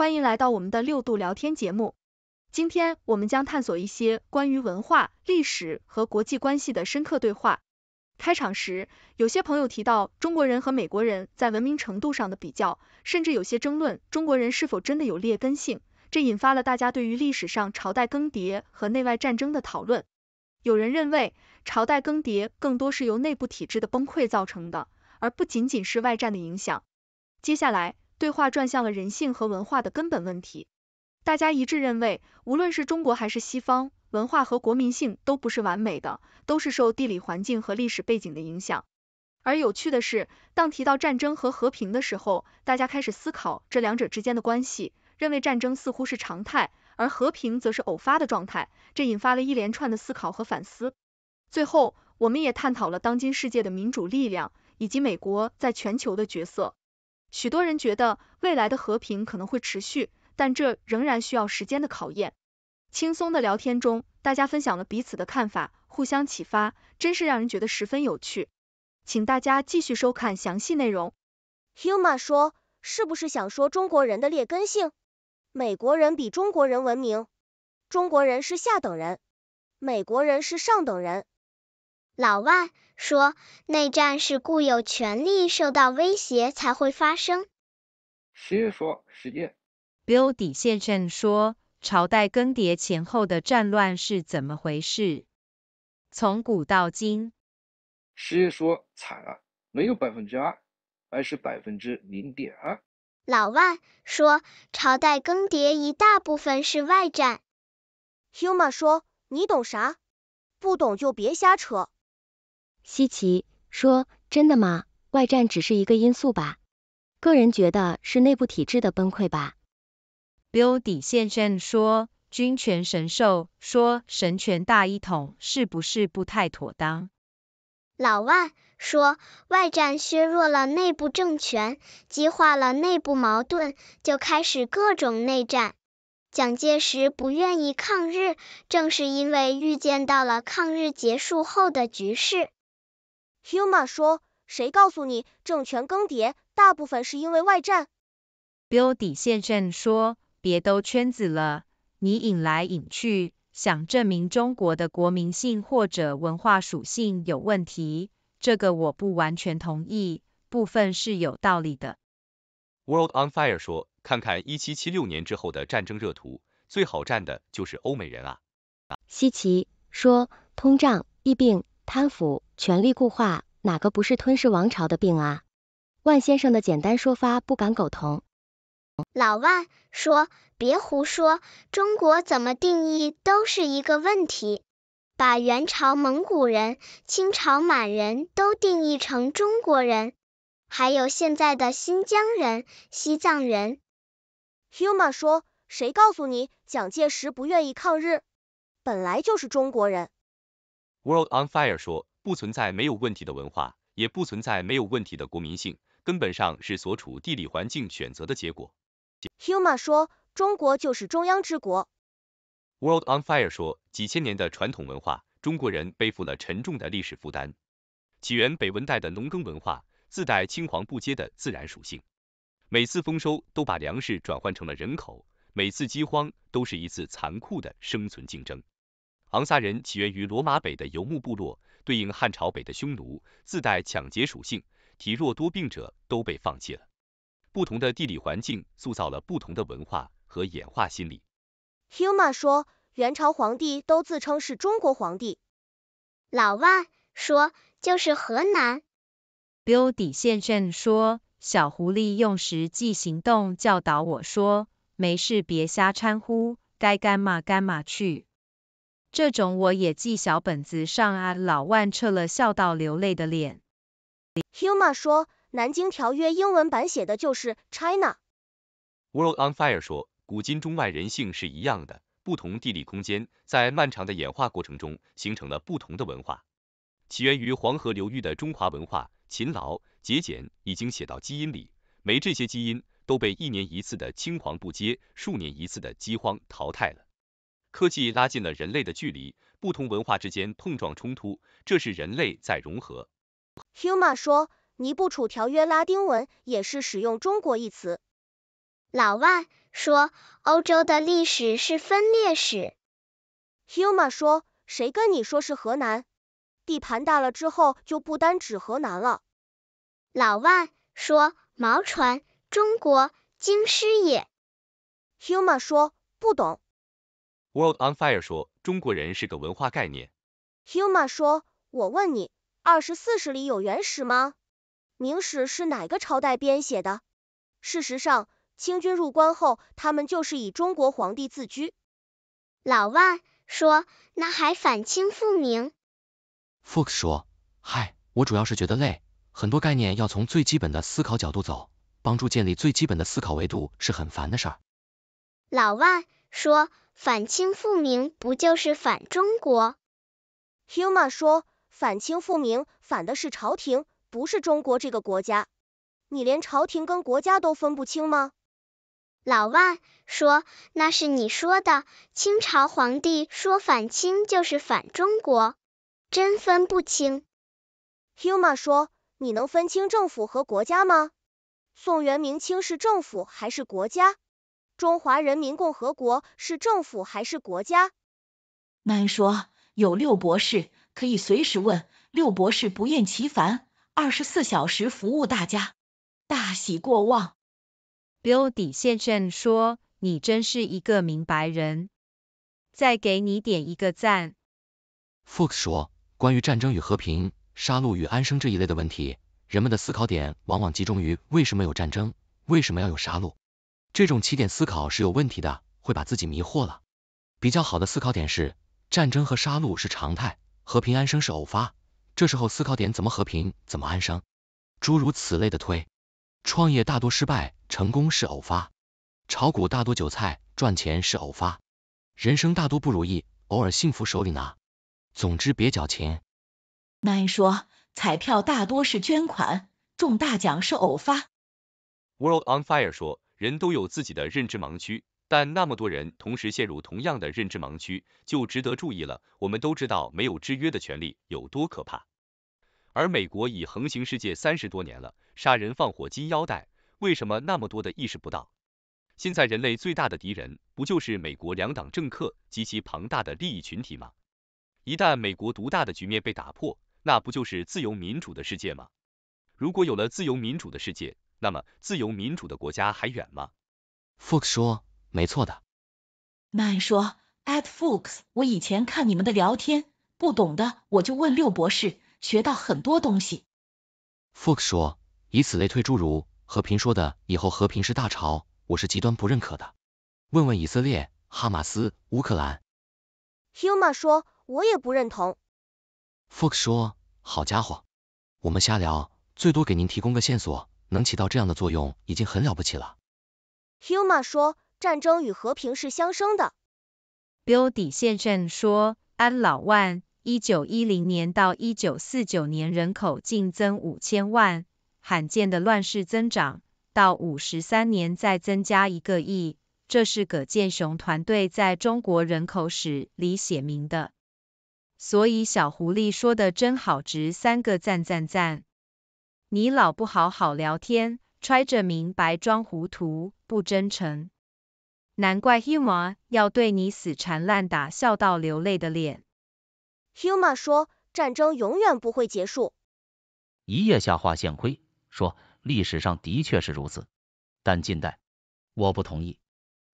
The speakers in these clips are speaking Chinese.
欢迎来到我们的六度聊天节目。今天我们将探索一些关于文化、历史和国际关系的深刻对话。开场时，有些朋友提到中国人和美国人在文明程度上的比较，甚至有些争论中国人是否真的有劣根性，这引发了大家对于历史上朝代更迭和内外战争的讨论。有人认为朝代更迭更多是由内部体制的崩溃造成的，而不仅仅是外战的影响。接下来，对话转向了人性和文化的根本问题，大家一致认为，无论是中国还是西方，文化和国民性都不是完美的，都是受地理环境和历史背景的影响。而有趣的是，当提到战争和和平的时候，大家开始思考这两者之间的关系，认为战争似乎是常态，而和平则是偶发的状态，这引发了一连串的思考和反思。最后，我们也探讨了当今世界的民主力量以及美国在全球的角色。许多人觉得未来的和平可能会持续，但这仍然需要时间的考验。轻松的聊天中，大家分享了彼此的看法，互相启发，真是让人觉得十分有趣。请大家继续收看详细内容。Huma 说，是不是想说中国人的劣根性？美国人比中国人文明，中国人是下等人，美国人是上等人。老万说，内战是固有权利受到威胁才会发生。十业说，十 l l 底线正说，朝代更迭前后的战乱是怎么回事？从古到今，十业说，惨了，没有百分之二，而是百分之零点二。老万说，朝代更迭一大部分是外战。Humma 说，你懂啥？不懂就别瞎扯。稀奇说，真的吗？外战只是一个因素吧，个人觉得是内部体制的崩溃吧。Bill 底先生说，军权神授，说神权大一统是不是不太妥当？老万说，外战削弱了内部政权，激化了内部矛盾，就开始各种内战。蒋介石不愿意抗日，正是因为预见到了抗日结束后的局势。p u m a 说，谁告诉你政权更迭大部分是因为外战 b i l l e 先生说，别兜圈子了，你引来引去，想证明中国的国民性或者文化属性有问题，这个我不完全同意，部分是有道理的。World on Fire 说，看看1776年之后的战争热图，最好战的就是欧美人啊。西奇说，通胀，疫病。贪腐、权力固化，哪个不是吞噬王朝的病啊？万先生的简单说法不敢苟同。老万说，别胡说，中国怎么定义都是一个问题。把元朝蒙古人、清朝满人都定义成中国人，还有现在的新疆人、西藏人。Huma 说，谁告诉你蒋介石不愿意抗日？本来就是中国人。World on fire 说，不存在没有问题的文化，也不存在没有问题的国民性，根本上是所处地理环境选择的结果。Huma 说，中国就是中央之国。World on fire 说，几千年的传统文化，中国人背负了沉重的历史负担。起源北温带的农耕文化，自带青黄不接的自然属性，每次丰收都把粮食转换成了人口，每次饥荒都是一次残酷的生存竞争。昂撒人起源于罗马北的游牧部落，对应汉朝北的匈奴，自带抢劫属性，体弱多病者都被放弃了。不同的地理环境塑造了不同的文化和演化心理。Huma 说，元朝皇帝都自称是中国皇帝。老万说，就是河南。Billy 现生说，小狐狸用实际行动教导我说，没事别瞎掺乎，该干嘛干嘛去。这种我也记小本子上啊，老万撤了笑到流泪的脸。Huma 说，南京条约英文版写的就是 China。World on Fire 说，古今中外人性是一样的，不同地理空间，在漫长的演化过程中，形成了不同的文化。起源于黄河流域的中华文化，勤劳节俭已经写到基因里，没这些基因，都被一年一次的青黄不接，数年一次的饥荒淘汰了。科技拉近了人类的距离，不同文化之间碰撞冲突，这是人类在融合。Huma 说，尼布楚条约拉丁文也是使用中国一词。老万说，欧洲的历史是分裂史。Huma 说，谁跟你说是河南？地盘大了之后就不单指河南了。老万说，毛传，中国，京师也。Huma 说，不懂。World on Fire 说，中国人是个文化概念。Huma 说，我问你，二十四史里有元史吗？明史是哪个朝代编写的？事实上，清军入关后，他们就是以中国皇帝自居。老万说，那还反清复明。Fox 说，嗨，我主要是觉得累，很多概念要从最基本的思考角度走，帮助建立最基本的思考维度是很烦的事。老万。说反清复明不就是反中国？Huma 说反清复明反的是朝廷，不是中国这个国家。你连朝廷跟国家都分不清吗？老万说那是你说的，清朝皇帝说反清就是反中国，真分不清。Huma 说你能分清政府和国家吗？宋元明清是政府还是国家？中华人民共和国是政府还是国家？n 说，有六博士可以随时问，六博士不厌其烦，二十四小时服务大家。大喜过望，Bill 迪先生说，你真是一个明白人，再给你点一个赞。Fox 说，关于战争与和平、杀戮与安生这一类的问题，人们的思考点往往集中于为什么有战争，为什么要有杀戮。这种起点思考是有问题的，会把自己迷惑了。比较好的思考点是，战争和杀戮是常态，和平安生是偶发。这时候思考点怎么和平，怎么安生，诸如此类的推。创业大多失败，成功是偶发；炒股大多韭菜，赚钱是偶发；人生大多不如意，偶尔幸福手里拿。总之别矫情。那人说，彩票大多是捐款，中大奖是偶发。World on Fire 说。人都有自己的认知盲区，但那么多人同时陷入同样的认知盲区，就值得注意了。我们都知道没有制约的权利有多可怕，而美国已横行世界三十多年了，杀人放火金腰带，为什么那么多的意识不到？现在人类最大的敌人不就是美国两党政客及其庞大的利益群体吗？一旦美国独大的局面被打破，那不就是自由民主的世界吗？如果有了自由民主的世界，那么自由民主的国家还远吗 f o x 说，没错的。Man 说，At f o x 我以前看你们的聊天，不懂的我就问六博士，学到很多东西。f o x 说，以此类推，诸如和平说的以后和平是大潮，我是极端不认可的。问问以色列、哈马斯、乌克兰。Huma 说，我也不认同。f o x 说，好家伙，我们瞎聊，最多给您提供个线索。能起到这样的作用，已经很了不起了。Huma 说，战争与和平是相生的。Bill d i x 说，安老万，1910年到1949年人口净增5000万，罕见的乱世增长，到53年再增加一个亿，这是葛建雄团队在中国人口史里写明的。所以小狐狸说的真好，值三个赞赞赞。你老不好好聊天，揣着明白装糊涂，不真诚，难怪 Humor 要对你死缠烂打，笑到流泪的脸。Humor 说，战争永远不会结束。一夜下划线亏，说历史上的确是如此，但近代，我不同意。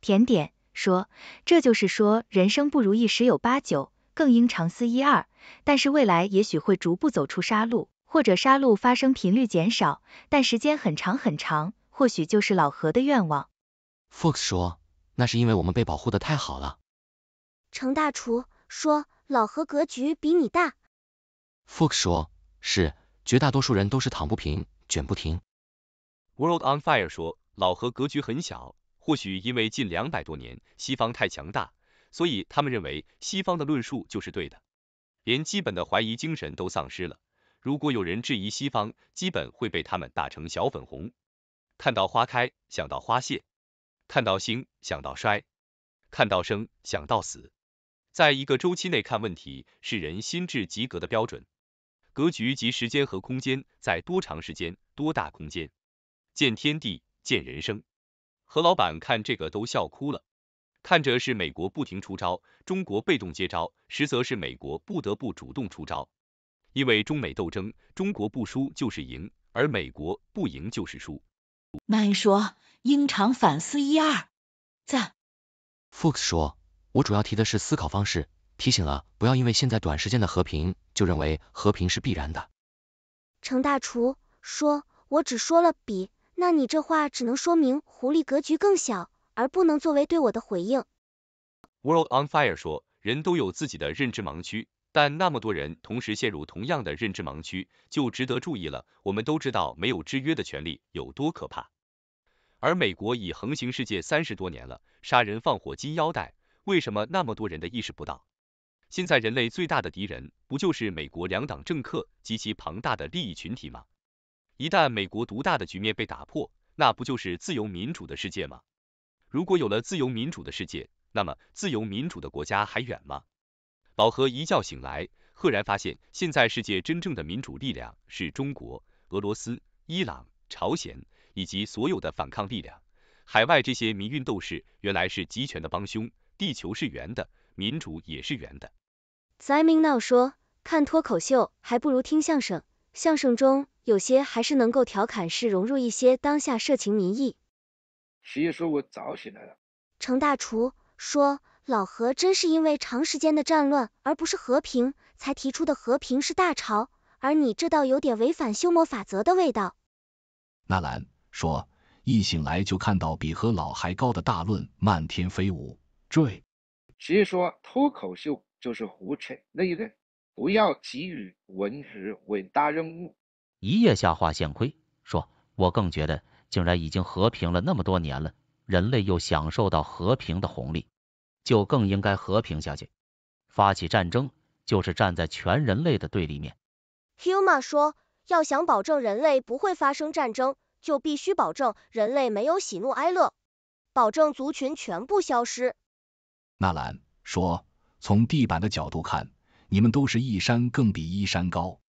甜点说，这就是说人生不如意十有八九，更应长思一二，但是未来也许会逐步走出杀戮。或者杀戮发生频率减少，但时间很长很长，或许就是老何的愿望。Fox 说，那是因为我们被保护的太好了。程大厨说，老何格局比你大。Fox 说，是，绝大多数人都是躺不平，卷不停。World on Fire 说，老何格局很小，或许因为近两百多年西方太强大，所以他们认为西方的论述就是对的，连基本的怀疑精神都丧失了。如果有人质疑西方，基本会被他们打成小粉红。看到花开想到花谢，看到兴想到衰，看到生想到死，在一个周期内看问题是人心智及格的标准。格局及时间和空间，在多长时间多大空间，见天地见人生。何老板看这个都笑哭了。看着是美国不停出招，中国被动接招，实则是美国不得不主动出招。因为中美斗争，中国不输就是赢，而美国不赢就是输。难说，应常反思一二。赞。Fox 说，我主要提的是思考方式，提醒了不要因为现在短时间的和平，就认为和平是必然的。程大厨说，我只说了比，那你这话只能说明狐狸格局更小，而不能作为对我的回应。World on Fire 说，人都有自己的认知盲区。但那么多人同时陷入同样的认知盲区，就值得注意了。我们都知道没有制约的权利有多可怕，而美国已横行世界三十多年了，杀人放火金腰带，为什么那么多人的意识不到？现在人类最大的敌人不就是美国两党政客及其庞大的利益群体吗？一旦美国独大的局面被打破，那不就是自由民主的世界吗？如果有了自由民主的世界，那么自由民主的国家还远吗？老何一觉醒来，赫然发现现在世界真正的民主力量是中国、俄罗斯、伊朗、朝鲜以及所有的反抗力量。海外这些民运斗士原来是集权的帮凶。地球是圆的，民主也是圆的。n 明闹说，看脱口秀还不如听相声，相声中有些还是能够调侃式融入一些当下社情民意。谁爷说我早起来了。程大厨说。老何真是因为长时间的战乱，而不是和平，才提出的和平是大潮。而你这倒有点违反修魔法则的味道。纳兰说：“一醒来就看到比何老还高的大论漫天飞舞，坠。”谁说脱口秀就是胡扯？那一个不要给予文职伟大任务。一夜下化线亏说，我更觉得，竟然已经和平了那么多年了，人类又享受到和平的红利。就更应该和平下去，发起战争就是站在全人类的对立面。Huma 说，要想保证人类不会发生战争，就必须保证人类没有喜怒哀乐，保证族群全部消失。纳兰说，从地板的角度看，你们都是一山更比一山高。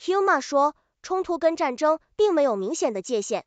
Huma 说，冲突跟战争并没有明显的界限。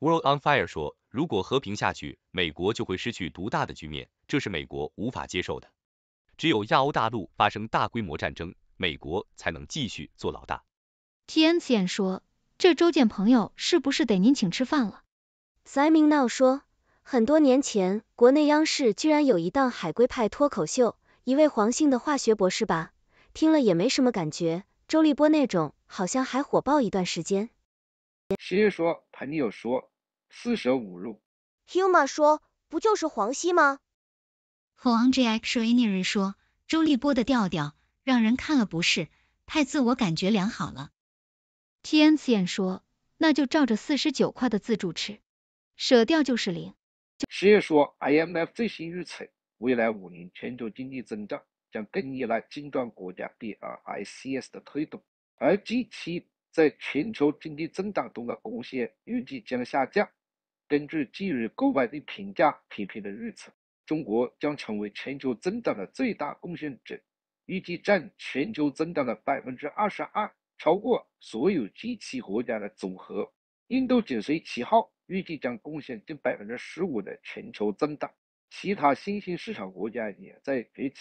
World on Fire 说。如果和平下去，美国就会失去独大的局面，这是美国无法接受的。只有亚欧大陆发生大规模战争，美国才能继续做老大。t i a n t i a n 说，这周见朋友是不是得您请吃饭了 s i m o n n o w 说，很多年前国内央视居然有一档海龟派脱口秀，一位黄姓的化学博士吧，听了也没什么感觉。周立波那种好像还火爆一段时间。s h 说，s 女友说。四舍五入。Huma 说，不就是黄西吗？Huang J X h e n r 说，周立波的调调让人看了不是太自我感觉良好了。t i a n c i a n 说，那就照着四十九块的自助吃，舍掉就是零。十月说，IMF 最新预测，未来五年全球经济增长将更依赖金砖国家 BRICS 的推动，而 G7 在全球经济增长中的贡献预计将下降。根据基于购买力评价、匹配的预测，中国将成为全球增长的最大贡献者，预计占全球增长的百分之二十二，超过所有 G7 国家的总和。印度紧随其后，预计将贡献近百分之十五的全球增长。其他新兴市场国家也在崛起。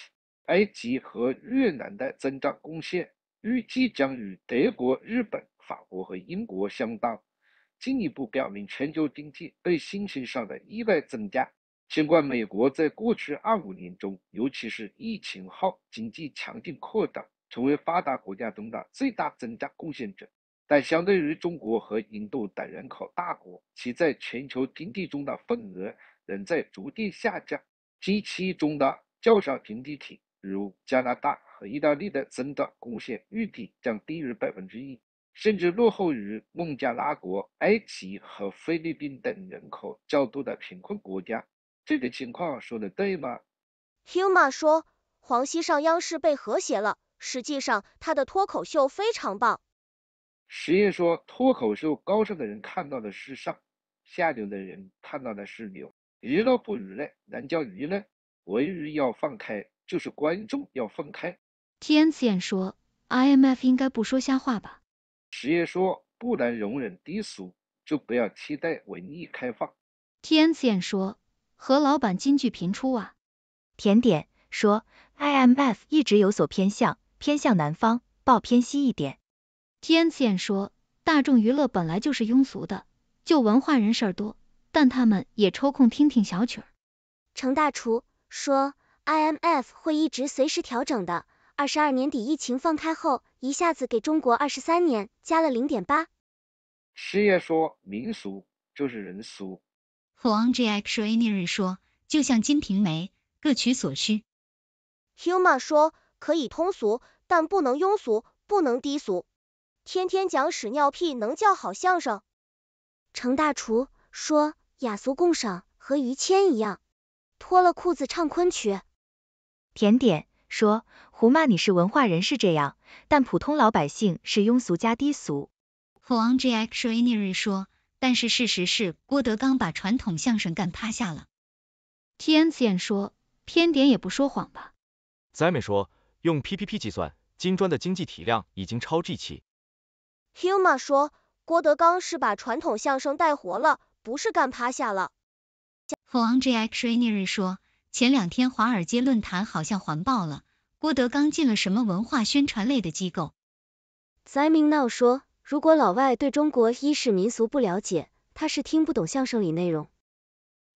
埃及和越南的增长贡献，预计将与德国、日本、法国和英国相当。进一步表明，全球经济对新兴上的意外增加。尽管美国在过去二五年中，尤其是疫情后，经济强劲扩张，成为发达国家中的最大增加贡献者，但相对于中国和印度等人口大国，其在全球经济中的份额仍在逐渐下降。g 期中的较小经济体，如加拿大和意大利的增长贡献预计将低于百分之一。甚至落后于孟加拉国、埃及和菲律宾等人口较多的贫困国家，这个情况说的对吗？Huma 说，黄西上央视被和谐了，实际上他的脱口秀非常棒。实验说，脱口秀高尚的人看到的是上，下流的人看到的是流。娱乐不娱乐，能叫娱乐？文娱要放开，就是观众要放开。t i n 说，IMF 应该不说瞎话吧？石爷说，不能容忍低俗，就不要期待文艺开放。t i a n z i a n 说，何老板金句频出啊。甜点说，IMF 一直有所偏向，偏向南方，报偏西一点。t i a n z i a n 说，大众娱乐本来就是庸俗的，就文化人事儿多，但他们也抽空听听小曲儿。程大厨说，IMF 会一直随时调整的。二十二年底疫情放开后，一下子给中国二十三年加了零点八。师业说民俗就是人俗。王杰说 e r 说，就像金瓶梅，各取所需。Huma 说可以通俗，但不能庸俗，不能低俗。天天讲屎尿屁能叫好相声？程大厨说雅俗共赏，和于谦一样，脱了裤子唱昆曲。甜点。说胡骂你是文化人是这样，但普通老百姓是庸俗加低俗。王 gxniery 说，但是事实是郭德纲把传统相声干趴下了。t i a n c i a n 说，偏点也不说谎吧。z a m 说，用 PPP 计算，金砖的经济体量已经超 G7。humma 说，郭德纲是把传统相声带活了，不是干趴下了。王 gxniery 说。前两天华尔街论坛好像环爆了郭德纲进了什么文化宣传类的机构。z i m i n g o 说，如果老外对中国一是民俗不了解，他是听不懂相声里内容。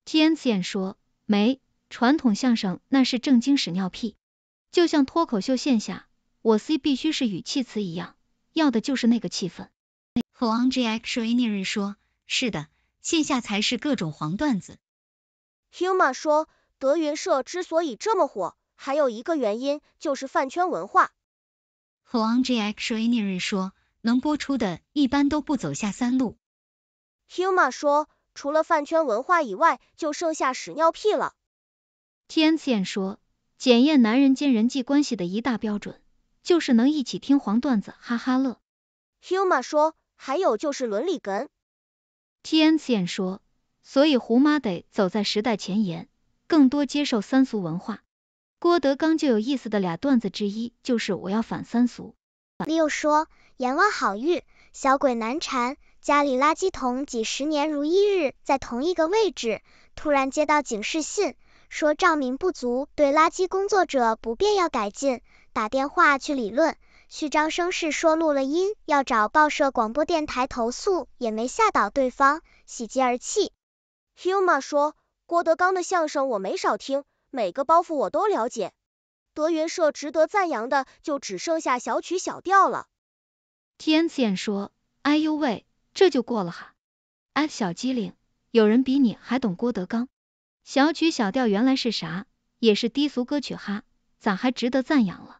t i a n z i a n 说，没，传统相声那是正经屎尿屁，就像脱口秀线下，我 C 必须是语气词一样，要的就是那个气氛。和 a n g j i x u a n y i r 说，是的，线下才是各种黄段子。Huma 说。德云社之所以这么火，还有一个原因就是饭圈文化。和王 gxany 说，能播出的，一般都不走下三路。Huma 说，除了饭圈文化以外，就剩下屎尿屁了。Tiancian 说，检验男人间人际关系的一大标准，就是能一起听黄段子，哈哈乐。Huma 说，还有就是伦理梗。Tiancian 说，所以胡妈得走在时代前沿。更多接受三俗文化，郭德纲就有意思的俩段子之一就是我要反三俗。六说阎王好遇，小鬼难缠。家里垃圾桶几十年如一日在同一个位置，突然接到警示信，说照明不足对垃圾工作者不便要改进。打电话去理论，虚张声势说录了音要找报社广播电台投诉，也没吓倒对方，喜极而泣。h u m a 说。郭德纲的相声我没少听，每个包袱我都了解。德云社值得赞扬的就只剩下小曲小调了。t i a n z i a n 说：“哎呦喂，这就过了哈哎，小机灵，有人比你还懂郭德纲。小曲小调原来是啥？也是低俗歌曲哈，咋还值得赞扬了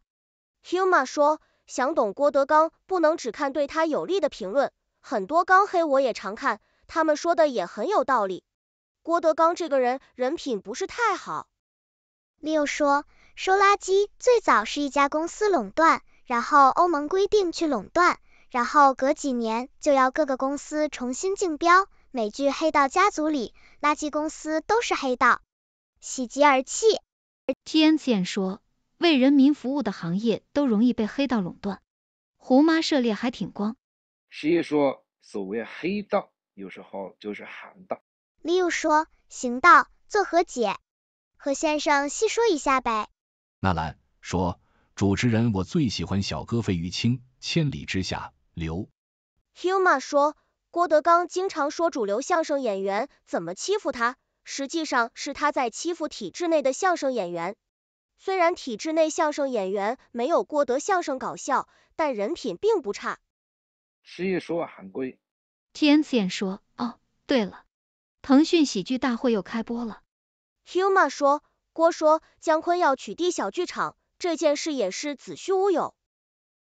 ？Huma 说，想懂郭德纲不能只看对他有利的评论，很多刚黑我也常看，他们说的也很有道理。郭德纲这个人人品不是太好。六说，收垃圾最早是一家公司垄断，然后欧盟规定去垄断，然后隔几年就要各个公司重新竞标。美剧黑道家族里，垃圾公司都是黑道。喜极而泣。t 线 n t 说，为人民服务的行业都容易被黑道垄断。胡妈涉猎还挺广。十一说，所谓黑道，有时候就是行道。Leo 说，行道做和解，和先生细说一下呗。纳兰说，主持人我最喜欢小哥费玉清，千里之下刘。” h u m a 说，郭德纲经常说主流相声演员怎么欺负他，实际上是他在欺负体制内的相声演员。虽然体制内相声演员没有郭德相声搞笑，但人品并不差。十一说，韩归。” t i n 说，哦，对了。腾讯喜剧大会又开播了，Huma 说，郭说，姜昆要取缔小剧场，这件事也是子虚乌有。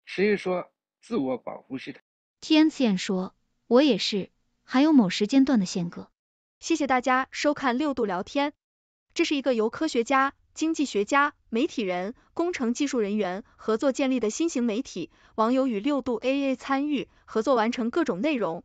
十一说，自我保护系统？t n c 说，我也是，还有某时间段的限哥，谢谢大家收看六度聊天，这是一个由科学家、经济学家、媒体人、工程技术人员合作建立的新型媒体，网友与六度 AA 参与合作完成各种内容。